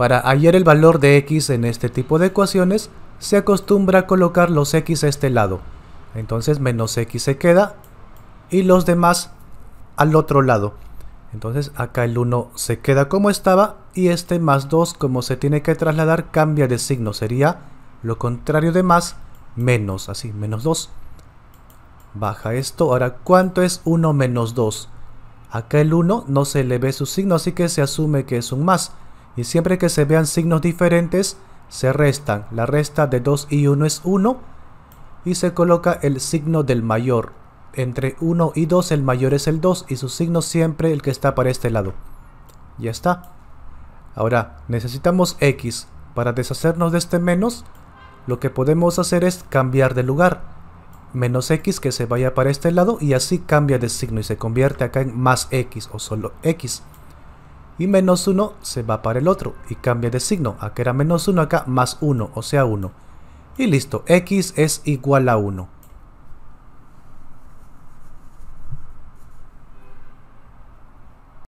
Para hallar el valor de x en este tipo de ecuaciones, se acostumbra a colocar los x a este lado. Entonces menos x se queda y los demás al otro lado. Entonces acá el 1 se queda como estaba y este más 2 como se tiene que trasladar cambia de signo. Sería lo contrario de más, menos, así, menos 2. Baja esto. Ahora, ¿cuánto es 1 menos 2? Acá el 1 no se le ve su signo, así que se asume que es un más y siempre que se vean signos diferentes se restan. La resta de 2 y 1 es 1 y se coloca el signo del mayor. Entre 1 y 2 el mayor es el 2 y su signo siempre el que está para este lado. Ya está. Ahora necesitamos x. Para deshacernos de este menos lo que podemos hacer es cambiar de lugar. Menos x que se vaya para este lado y así cambia de signo y se convierte acá en más x o solo x y menos 1 se va para el otro y cambia de signo, Aquí era menos 1, acá más 1, o sea 1. Y listo, x es igual a 1.